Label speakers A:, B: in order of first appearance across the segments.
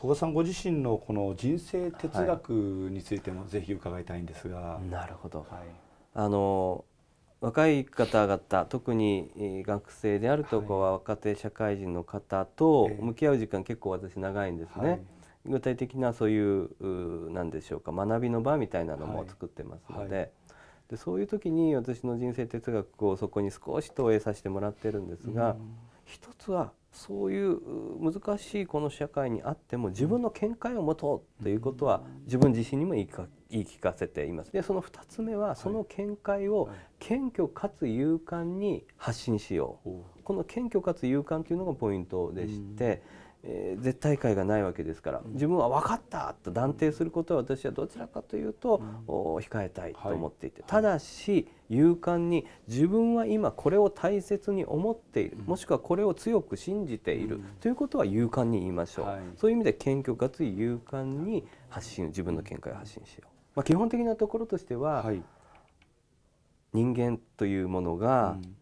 A: 古賀さんご自身のこの人生哲学についてもぜひ伺いたいんですが、はい、なるほど、はい、あの若い方々特に学生であるとかは若手社会人の方と向き合う時間結構私長いんですね、はい、具体的なそういう何でしょうか学びの場みたいなのも作ってますので,、でそういう時に私の人生哲学をそこに少し投影させてもらってるんですが、うん、一つはそういう難しいこの社会にあっても自分の見解を持とうということは自分自身にも言いか言い聞かせています。でその2つ目はその見解を謙虚かつ勇敢に発信しよう、この謙虚かつ勇敢というのがポイントでして、えー、絶対解がないわけですから自分は分かったと断定することは私はどちらかというと、うん、控えたいと思っていて、はい、ただし勇敢に自分は今これを大切に思っている、うん、もしくはこれを強く信じている、うん、ということは勇敢に言いましょう、はい、そういう意味で謙虚かつ勇敢に発信自分の見解を発信しよう、まあ、基本的なところとしては、はい、人間というものが、うん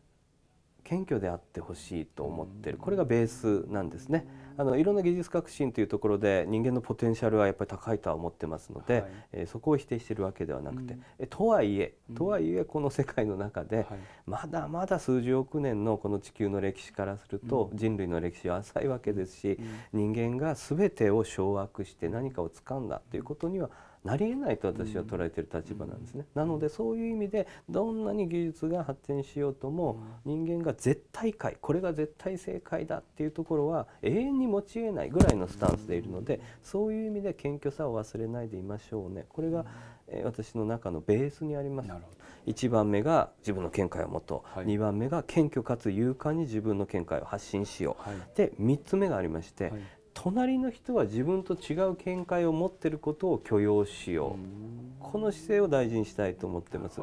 A: 謙虚であってほしいと思ってるこれがベースなんですねあのいろんな技術革新というところで人間のポテンシャルはやっぱり高いとは思ってますので、はい、えー、そこを否定してるわけではなくて、うん、えとはいえとはいえこの世界の中で、まだまだ数十億年のこの地球の歴史からすると、人類の歴史は浅いわけですし、人間が全てを掌握して何かを掴んだということには、うんなり得ないと私は捉えてる立場なんですね。なのでそういう意味でどんなに技術が発展しようとも人間が絶対解これが絶対正解だっていうところは永遠に持ちえないぐらいのスタンスでいるのでそういう意味で謙虚さを忘れないでいましょうね。これが、え私の中のベースにあります。1番目が自分の見解を持とう、はい、2番目が謙虚かつ勇敢に自分の見解を発信しよう、はい、で3つ目がありまして、はい隣の人は自分と違う見解を持っていることを許容しようこの姿勢を大事にしたいと思ってます、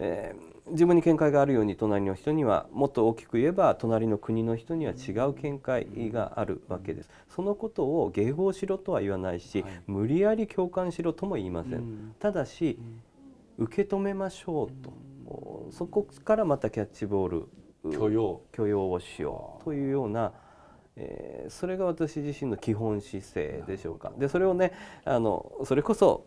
A: えー、自分に見解があるように隣の人にはもっと大きく言えば隣の国の人には違う見解があるわけですそのことを迎合しろとは言わないし、はい、無理やり共感しろとも言いませんただし受け止めましょうとそこからまたキャッチボール許容許容をしようというようなえー、それが私自身の基本姿勢でしょうか。でそれをねあのそれこそ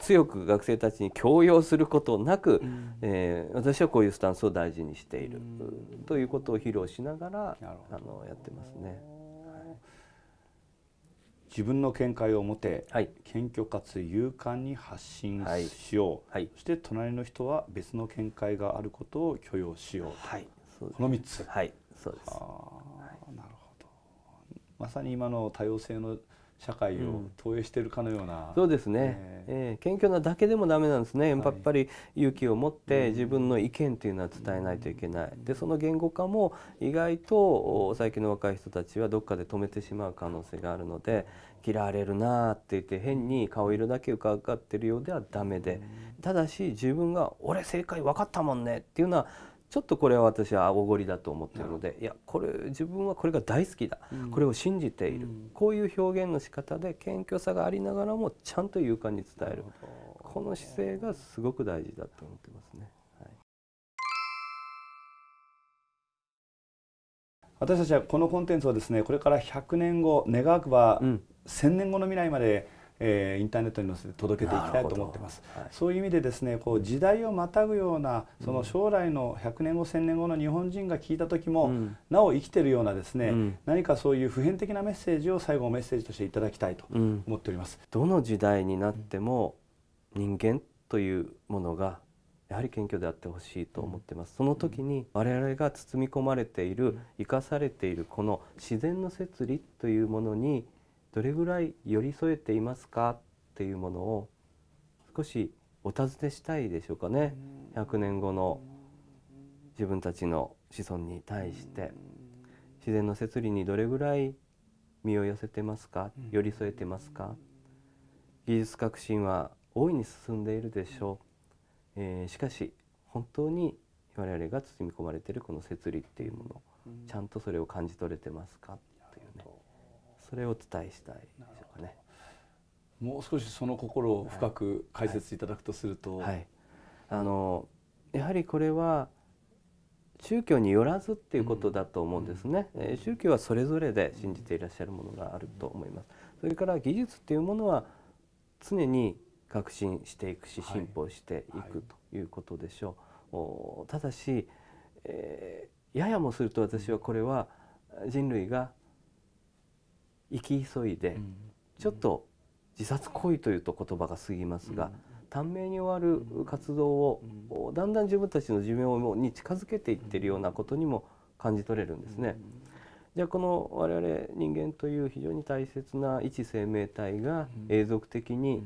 A: 強く学生たちに強要することなく、うん、えー、私はこういうスタンスを大事にしている、うん、ということを披露しながらあのやってますね。自分の見解を持て、はい、謙虚かつ勇敢に発信しよう、はい、そして隣の人は別の見解があることを許容しよう、はい、この3つ。はい、そうですまさに今の多様性の社会を投影しているかのような、うん、そうですね、えー、謙虚なだけでもダメなんですね、はい、やっぱり勇気を持って自分の意見というのは伝えないといけない、うん、でその言語化も意外と最近の若い人たちはどっかで止めてしまう可能性があるので嫌われるなって言って変に顔色だけ伺ってるようではダメで、うん、ただし自分が「俺正解分かったもんね」っていうのはちょっとこれは私はおごりだと思ってるのでいやこれ自分はこれが大好きだ、うん、これを信じている、うん、こういう表現の仕方で謙虚さがありながらもちゃんと勇敢に伝えるこの姿勢がすごく大事だと思ってますね。私たちはこのコンテンツをですねこれから100年後願わくば1000年後の未来までえー、インターネットに載せて届けていきたいと思ってます、はい、そういう意味でですねこう時代をまたぐようなその将来の100年後1000年後の日本人が聞いた時も、うん、なお生きてるようなですね、うん、何かそういう普遍的なメッセージを最後メッセージとしていただきたいと思っております、うん、どの時代になっても人間というものがやはり謙虚であってほしいと思ってます、その時に我々が包み込まれている生かされているこの自然の摂理というものにどれぐらい寄り添えていますかっていうものを少しお尋ねしたいでしょうかね100年後の自分たちの子孫に対して自然の摂理にどれぐらい身を寄せてますか寄り添えてますか技術革新は大いに進んでいるでしょう、えー、しかし本当に我々が包み込まれているこの摂理っていうものちゃんとそれを感じ取れてますかそれをお伝えしたいでしょうかね。もう少しその心を深く解説いただくとすると、はいはい、あのやはりこれは宗教によらずっていうことだと思うんですね、うんうん、宗教はそれぞれで信じていらっしゃるものがあると思いますそれから技術っていうものは常に革新していくし進歩していくということでしょう、はい、ただし、えー、ややもすると私はこれは人類が生き急いで、ちょっと自殺行為というと言葉が過ぎますが、短命に終わる活動をだんだん自分たちの寿命に近づけていってるようなことにも感じ取れるんですね。じゃあこの我々人間という非常に大切な一生命体が永続的に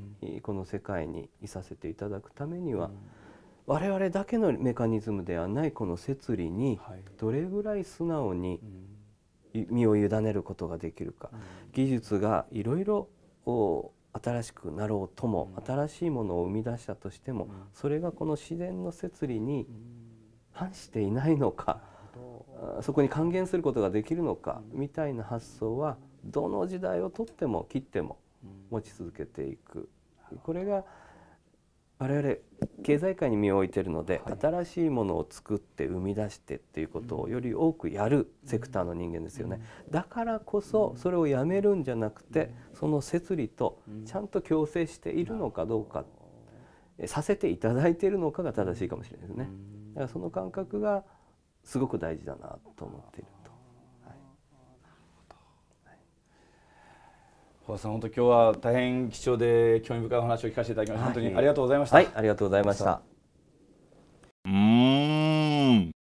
A: この世界にいさせていただくためには我々だけのメカニズムではないこの摂理にどれぐらい素直に身を委ねることができるか、技術がいろいろ新しくなろうとも、新しいものを生み出したとしても、それがこの自然の摂理に反していないのか、そこに還元することができるのか、みたいな発想はどの時代をとっても切っても持ち続けていく。これが我々経済界に身を置いてるので、はい、新しいものを作って生み出してっていうことをより多くやるセクターの人間ですよね、だからこそそれをやめるんじゃなくてその設理とちゃんと共生しているのかどうか、させていただいているのかが正しいかもしれないですね。だからその感覚がすごく大事だなと思っている。小さん本当今日は大変貴重で興味深いお話を聞かせていただきまして、はい、本当にありがとうございました、はい、ありがとうございました